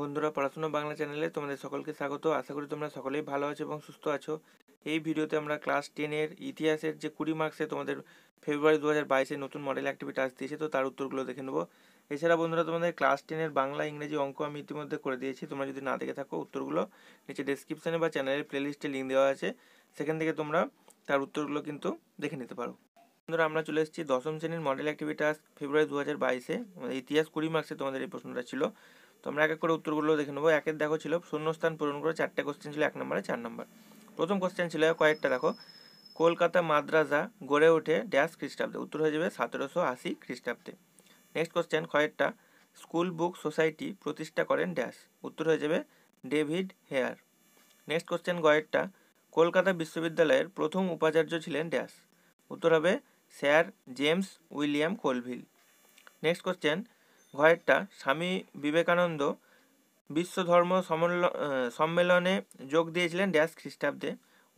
বন্ধুরা পড়াশোনা বাংলা চ্যানেলে তোমাদের সকলকে স্বাগত আশা করি তোমরা সকলেই ভালো আছো এবং সুস্থ আছো এই ভিডিওতে আমরা ক্লাস টেনের ইতিহাসের যে কুড়ি মার্কসে তোমাদের ফেব্রুয়ারি দু হাজার বাইশে নতুন মডেল অ্যাক্টিভিটি আসতেছে তো তার উত্তরগুলো দেখে নেবো এছাড়া বন্ধুরা তোমাদের ক্লাস টেনের বাংলা ইংরেজি অঙ্ক আমি ইতিমধ্যে করে দিয়েছি তোমরা যদি না দেখে থাকো উত্তরগুলো নিচে ডেসক্রিপশানে বা চ্যানেলের প্লেলিস্টে লিঙ্ক দেওয়া আছে সেখান থেকে তোমরা তার উত্তরগুলো কিন্তু দেখে নিতে পারো বন্ধুরা আমরা চলে এসেছি দশম শ্রেণীর মডেল অ্যাক্টিভিটি ফেব্রুয়ারি দু হাজার বাইশে ইতিহাস কুড়ি মার্কসে তোমাদের এই প্রশ্নটা ছিল তোমরা এক এক করে উত্তরগুলো দেখে নেবো একের দেখো ছিল শূন্যস্থান পূরণ করে চারটে কোশ্চেন ছিল এক নম্বরে চার নম্বর প্রথম কোশ্চেন ছিল কয়েকটা দেখো কলকাতা মাদ্রাজা গড়ে ওঠে ড্যাশ খ্রিস্টাব্দে উত্তর হয়ে যাবে সতেরোশো আশি খ্রিস্টাব্দে নেক্সট কোশ্চেন কয়েকটা স্কুল বুক সোসাইটি প্রতিষ্ঠা করেন ড্যাশ উত্তর হয়ে যাবে ডেভিড হেয়ার নেক্সট কোশ্চেন কয়েকটা কলকাতা বিশ্ববিদ্যালয়ের প্রথম উপাচার্য ছিলেন ড্যাশ উত্তর হবে sir James William Colvile next question ঘয়েরটা স্বামী বিবেকানন্দ বিশ্ব ধর্ম সম্মেলনে যোগ দিয়েছিলেন ড্যাশ খ্রিস্টাব্দে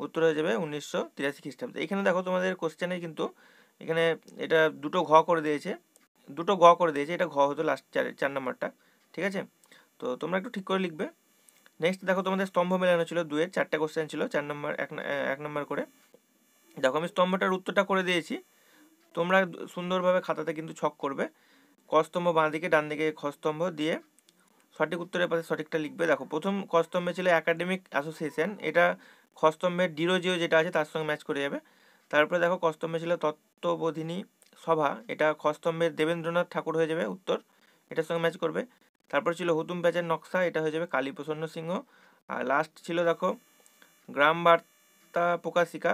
উত্তর হয়ে যাবে উনিশশো তিরাশি খ্রিস্টাব্দে এখানে দেখো তোমাদের কোশ্চেনে কিন্তু এখানে এটা দুটো ঘ করে দিয়েছে দুটো ঘ করে দিয়েছে এটা ঘ হতো লাস্ট চার চার নম্বরটা ঠিক আছে তো তোমরা একটু ঠিক করে লিখবে নেক্সট দেখো তোমাদের স্তম্ভ মেলানো ছিল দুয়ের চারটা কোশ্চেন ছিল চার নম্বর এক এক নম্বর করে দেখো আমি স্তম্ভটার উত্তরটা করে দিয়েছি তোমরা সুন্দরভাবে খাতাতে কিন্তু ছক করবে কস্তম্ভ বাঁ দিকে ডান দিকে খস্তম্ভ দিয়ে সঠিক উত্তরের পাশে সঠিকটা লিখবে দেখো প্রথম খস্তম্ভে ছিল একাডেমিক অ্যাসোসিয়েশন এটা খস্তম্ভের ডিরোজিও যেটা আছে তার সঙ্গে ম্যাচ করে যাবে তারপরে দেখো খস্তম্ভে ছিল তত্ত্ববোধিনী সভা এটা খস্তম্ভের দেবেন্দ্রনাথ ঠাকুর হয়ে যাবে উত্তর এটার সঙ্গে ম্যাচ করবে তারপর ছিল হুতুম প্যাচের নকশা এটা হয়ে যাবে কালীপ্রসন্ন সিংহ আর লাস্ট ছিল দেখো গ্রাম বার্তা প্রকাশিকা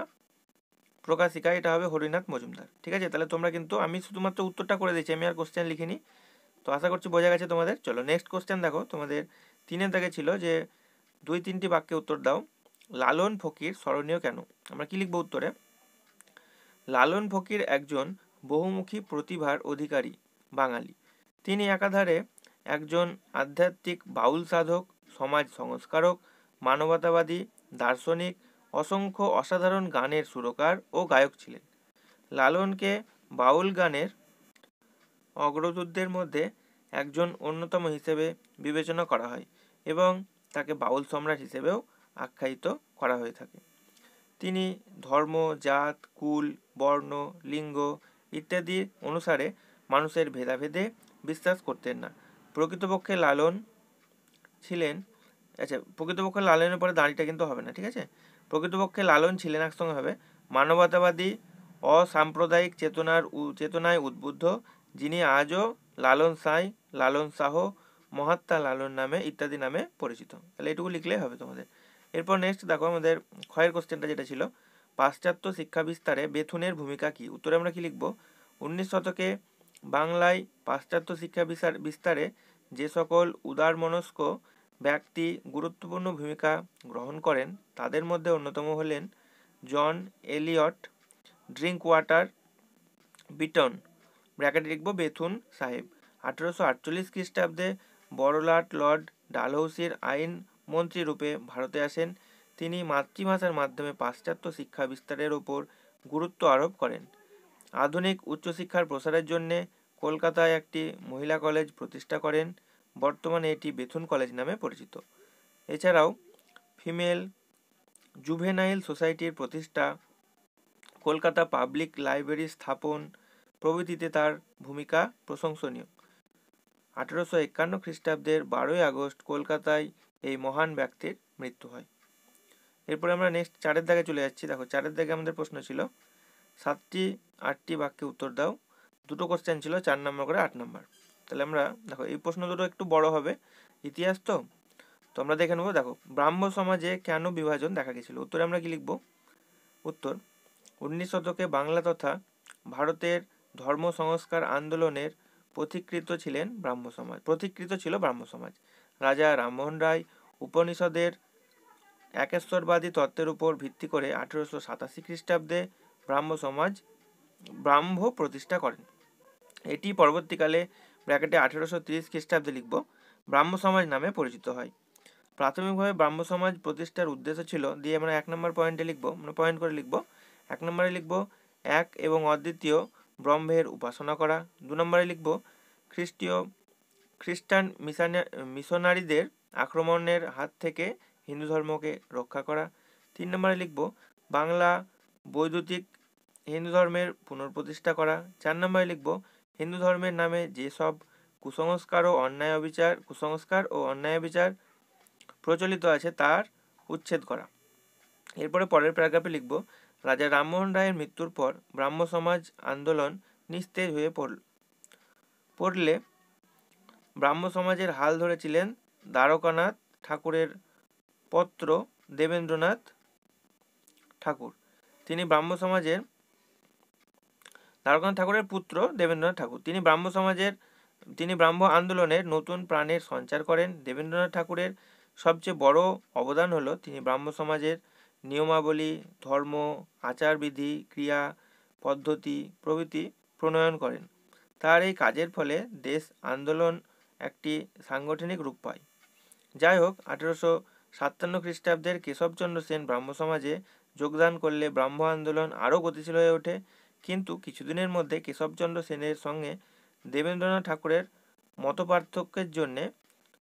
প্রকাশিকা এটা হবে হরিনাথ মজুমদার ঠিক আছে তাহলে তোমরা কিন্তু আমি শুধুমাত্র উত্তরটা করে দিচ্ছি আমি আর কোশ্চেন লিখিনি তো আশা করছি বোঝা গেছে তোমাদের চলো নেক্সট কোশ্চেন দেখো তোমাদের তিনের দাগে ছিল যে দুই তিনটি বাক্যে উত্তর দাও লালন ফকির স্মরণীয় কেন আমরা কি লিখবো উত্তরে লালন ফকির একজন বহুমুখী প্রতিভার অধিকারী বাঙালি তিনি একাধারে একজন আধ্যাত্মিক বাউল সাধক সমাজ সংস্কারক মানবতাবাদী দার্শনিক অসংখ্য অসাধারণ গানের সুরকার ও গায়ক ছিলেন লালনকে বাউল গানের অগ্রদূতদের মধ্যে একজন অন্যতম হিসেবে বিবেচনা করা হয় এবং তাকে বাউল সম্রাট হিসেবেও আখ্যায়িত করা হয়ে থাকে তিনি ধর্ম জাত কুল বর্ণ লিঙ্গ ইত্যাদি অনুসারে মানুষের ভেদাভেদে বিশ্বাস করতেন না প্রকৃতপক্ষে লালন ছিলেন আচ্ছা প্রকৃতপক্ষে লালনের পরে দাঁড়িটা কিন্তু হবে না ঠিক আছে প্রকৃতপক্ষে লালন ছিলেন একসঙ্গে হবে মানবতাবাদী অসাম্প্রদায়িক চেতনার চেতনায় উদ্বুদ্ধ যিনি আজও লালন সাঁই লালন শাহ মহাত্মা লালন নামে ইত্যাদি নামে পরিচিত তাহলে এটুকু লিখলেই হবে তোমাদের এরপর নেক্সট দেখো আমাদের ক্ষয়ের কোশ্চেনটা যেটা ছিল পাশ্চাত্য শিক্ষা বিস্তারে বেথুনের ভূমিকা কি উত্তরে আমরা কি লিখব উনিশ শতকে বাংলায় পাশ্চাত্য শিক্ষা বিস্তারে যে সকল উদারমনস্ক ব্যক্তি গুরুত্বপূর্ণ ভূমিকা গ্রহণ করেন তাদের মধ্যে অন্যতম হলেন John Elliot Drinkwater Bethune bracket লিখব বেথুন সাহেব আঠেরোশো আটচল্লিশ খ্রিস্টাব্দে বড়লাট লর্ড ডালহৌসির আইন মন্ত্রী রূপে ভারতে আসেন তিনি মাতৃভাষার মাধ্যমে পাশ্চাত্য শিক্ষা বিস্তারের ওপর গুরুত্ব আরোপ করেন আধুনিক উচ্চশিক্ষার প্রসারের জন্যে কলকাতায় একটি মহিলা কলেজ প্রতিষ্ঠা করেন বর্তমানে এটি বেথুন কলেজ নামে পরিচিত এছাড়াও ফিমেল জুভেনাইল সোসাইটির প্রতিষ্ঠা কলকাতা পাবলিক লাইব্রেরি স্থাপন প্রভৃতিতে তার ভূমিকা প্রশংসনীয় আঠেরোশো একান্ন খ্রিস্টাব্দের বারোই আগস্ট কলকাতায় এই মহান ব্যক্তির মৃত্যু হয় এরপরে আমরা নেক্সট চারের দাগে চলে যাচ্ছি দেখো চারের দাগে আমাদের প্রশ্ন ছিল সাতটি আটটি বাক্যে উত্তর দাও দুটো কোশ্চেন ছিল চার নম্বর করে আট নম্বর তাহলে আমরা দেখো এই প্রশ্ন দুটো একটু বড় হবে ইতিহাস তো তো আমরা দেখে নেবো দেখো ব্রাহ্ম সমাজে কেন বিভাজন দেখা গেছিল উত্তরে আমরা কি লিখবো উত্তর উনিশ শতকে বাংলা তথা ভারতের ধর্ম সংস্কার আন্দোলনের পথিকৃত ছিলেন ব্রাহ্ম সমাজ প্রতিকৃত ছিল ব্রাহ্ম সমাজ রাজা রামমোহন রায় উপনিষদের একেশ্বরবাদী তত্ত্বের উপর ভিত্তি করে আঠেরোশো সাতাশি খ্রিস্টাব্দে ব্রাহ্ম সমাজ ব্রাহ্ম প্রতিষ্ঠা করেন এটি পরবর্তীকালে ব্র্যাকেটে আঠেরোশো তিরিশ খ্রিস্টাব্দে লিখব ব্রাহ্ম সমাজ নামে পরিচিত হয় প্রাথমিকভাবে ব্রাহ্ম সমাজ প্রতিষ্ঠার উদ্দেশ্য ছিল দিয়ে আমরা এক নম্বর পয়েন্টে লিখব মানে পয়েন্ট করে লিখব এক নম্বরে লিখব এক এবং অদ্বিতীয় ব্রহ্মের উপাসনা করা দু নম্বরে লিখব খ্রিস্টীয় খ্রিস্টান মিশনারিদের আক্রমণের হাত থেকে হিন্দু ধর্মকে রক্ষা করা তিন নম্বরে লিখব বাংলা বৈদ্যুতিক হিন্দু ধর্মের পুনঃপ্রতিষ্ঠা করা চার নম্বরে লিখব হিন্দু ধর্মের নামে যেসব কুসংস্কার ও অন্যায় অবিচার কুসংস্কার ও অন্যায় বিচার প্রচলিত আছে তার উচ্ছেদ করা এরপরে পরের প্যারাগ্রাফে লিখব রাজা রামমোহন রায়ের মৃত্যুর পর ব্রাহ্ম সমাজ আন্দোলন নিস্তেজ হয়ে পড়ল পড়লে ব্রাহ্ম সমাজের হাল ধরেছিলেন দ্বারকানাথ ঠাকুরের পত্র দেবেন্দ্রনাথ ঠাকুর তিনি ব্রাহ্ম সমাজের দ্বারকানাথ ঠাকুরের পুত্র দেবেন্দ্রনাথ ঠাকুর তিনি ব্রাহ্ম সমাজের তিনি ব্রাহ্ম আন্দোলনের নতুন প্রাণের সঞ্চার করেন দেবেন্দ্রনাথ ঠাকুরের সবচেয়ে বড় অবদান হলো তিনি ব্রাহ্ম সমাজের নিয়মাবলী ধর্ম আচারবিধি ক্রিয়া পদ্ধতি প্রভৃতি প্রণয়ন করেন তার এই কাজের ফলে দেশ আন্দোলন একটি সাংগঠনিক রূপ পায় যাই হোক আঠেরোশো সাতান্ন খ্রিস্টাব্দের কেশবচন্দ্র সেন ব্রাহ্ম সমাজে যোগদান করলে ব্রাহ্ম আন্দোলন আরও গতিশীল হয়ে ওঠে কিন্তু কিছুদিনের মধ্যে কেশবচন্দ্র সেনের সঙ্গে দেবেন্দ্রনাথ ঠাকুরের মতপার্থক্যের জন্যে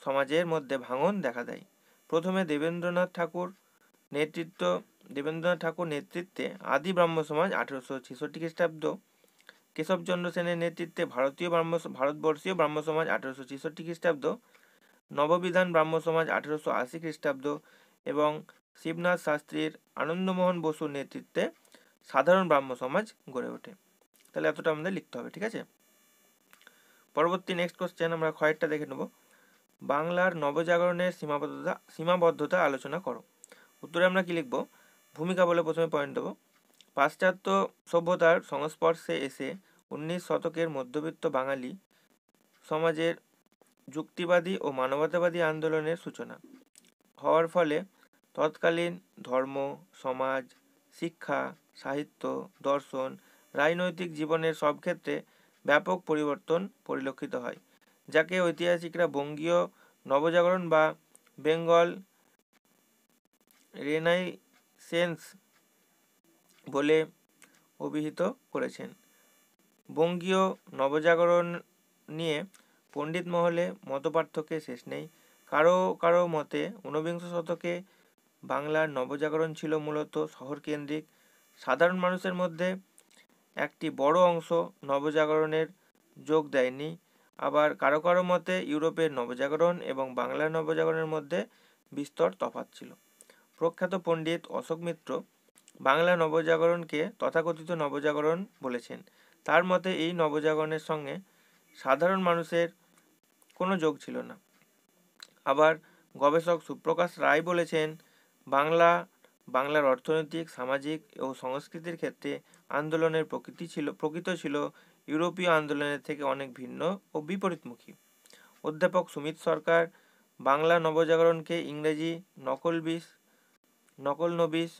সমাজের মধ্যে ভাঙন দেখা দেয় প্রথমে দেবেন্দ্রনাথ ঠাকুর নেতৃত্ব দেবেন্দ্রনাথ ঠাকুর নেতৃত্বে আদি ব্রাহ্ম সমাজ আঠেরোশো ছেষট্টি খ্রিস্টাব্দ কেশবচন্দ্র সেনের নেতৃত্বে ভারতীয় ব্রাহ্ম ভারতবর্ষীয় ব্রাহ্ম সমাজ আঠেরোশো ছেষট্টি খ্রিস্টাব্দ নববিধান ব্রাহ্ম সমাজ আঠেরোশো আশি খ্রিস্টাব্দ এবং শিবনাথ শাস্ত্রীর আনন্দমোহন বসুর নেতৃত্বে সাধারণ ব্রাহ্ম সমাজ গড়ে ওঠে তাহলে এতটা আমাদের লিখতে হবে ঠিক আছে পরবর্তী নেক্সট কোশ্চেন আমরা খয়েরটা দেখে নেব বাংলার নবজাগরণের সীমাবদ্ধতা সীমাবদ্ধতা আলোচনা করো উত্তরে আমরা কি লিখব ভূমিকা বলে প্রথমে পয়েন্ট দেবো পাশ্চাত্য সভ্যতার সংস্পর্শে এসে উনিশ শতকের মধ্যবিত্ত বাঙালি সমাজের যুক্তিবাদী ও মানবতাবাদী আন্দোলনের সূচনা হওয়ার ফলে তৎকালীন ধর্ম সমাজ শিক্ষা সাহিত্য দর্শন রাজনৈতিক জীবনের সব ক্ষেত্রে ব্যাপক পরিবর্তন পরিলক্ষিত হয় যাকে ঐতিহাসিকরা বঙ্গীয় নবজাগরণ বা বেঙ্গল রেনাইসেন্স বলে অভিহিত করেছেন বঙ্গীয় নবজাগরণ নিয়ে পণ্ডিত মহলে মতপার্থক্যের শেষ নেই কারো কারো মতে ঊনবিংশ শতকে বাংলার নবজাগরণ ছিল মূলত শহরকেন্দ্রিক সাধারণ মানুষের মধ্যে একটি বড় অংশ নবজাগরণের যোগ দেয়নি আবার কারো কারো মতে ইউরোপের নবজাগরণ এবং বাংলার নবজাগরণের মধ্যে বিস্তর তফাত ছিল প্রখ্যাত পণ্ডিত অশোক মিত্র বাংলা নবজাগরণকে তথাকথিত নবজাগরণ বলেছেন তার মতে এই নবজাগরণের সঙ্গে সাধারণ মানুষের কোনো যোগ ছিল না আবার গবেষক সুপ্রকাশ রায় বলেছেন বাংলা বাংলার অর্থনৈতিক সামাজিক ও সংস্কৃতির ক্ষেত্রে আন্দোলনের প্রকৃতি ছিল প্রকৃত ছিল ইউরোপীয় আন্দোলনের থেকে অনেক ভিন্ন ও বিপরীতমুখী অধ্যাপক সুমিত সরকার বাংলা নবজাগরণকে ইংরেজি নকলবিশ নকলনবিশ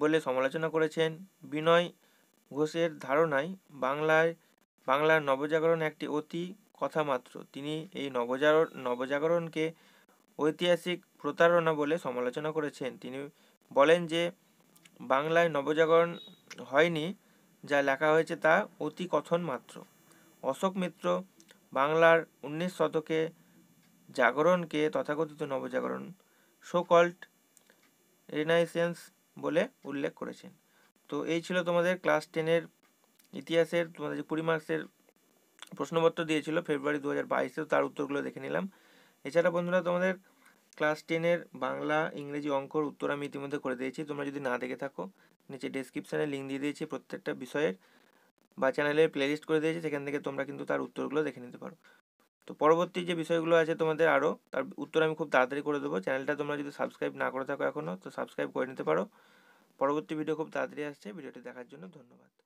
বলে সমালোচনা করেছেন বিনয় ঘোষের ধারণায় বাংলায় বাংলার নবজাগরণ একটি অতি কথা মাত্র তিনি এই নবজাগরণ নবজাগরণকে ঐতিহাসিক প্রতারণা বলে সমালোচনা করেছেন তিনি বলেন যে বাংলায় নবজাগরণ হয়নি যা লেখা হয়েছে তা অতি কথন মাত্র অশোক মিত্র বাংলার উনিশ শতকে জাগরণকে তথাকথিত নবজাগরণ সোকল্ড রেনাইসেন্স বলে উল্লেখ করেছেন তো এই ছিল তোমাদের ক্লাস টেনের ইতিহাসের তোমাদের যে কুড়ি মার্কসের প্রশ্নপত্র দিয়েছিল ফেব্রুয়ারি দু হাজার তার উত্তরগুলো দেখে নিলাম এছাড়া বন্ধুরা তোমাদের ক্লাস টেনের বাংলা ইংরেজি অঙ্কর উত্তর আমি ইতিমধ্যে করে দিয়েছি তোমরা যদি না দেখে থাকো নিচে ডেসক্রিপশানে লিঙ্ক দিয়ে দিয়েছি প্রত্যেকটা বিষয়ের বা চ্যানেলের প্লেলিস্ট করে দিয়েছি সেখান থেকে তোমরা কিন্তু তার উত্তরগুলো দেখে নিতে পারো তো পরবর্তী যে বিষয়গুলো আছে তোমাদের আরও তার উত্তর আমি খুব তাড়াতাড়ি করে দেবো চ্যানেলটা তোমরা যদি সাবস্ক্রাইব না করে থাকো এখনও তো সাবস্ক্রাইব করে নিতে পারো পরবর্তী ভিডিও খুব তাড়াতাড়ি আসছে ভিডিওটি দেখার জন্য ধন্যবাদ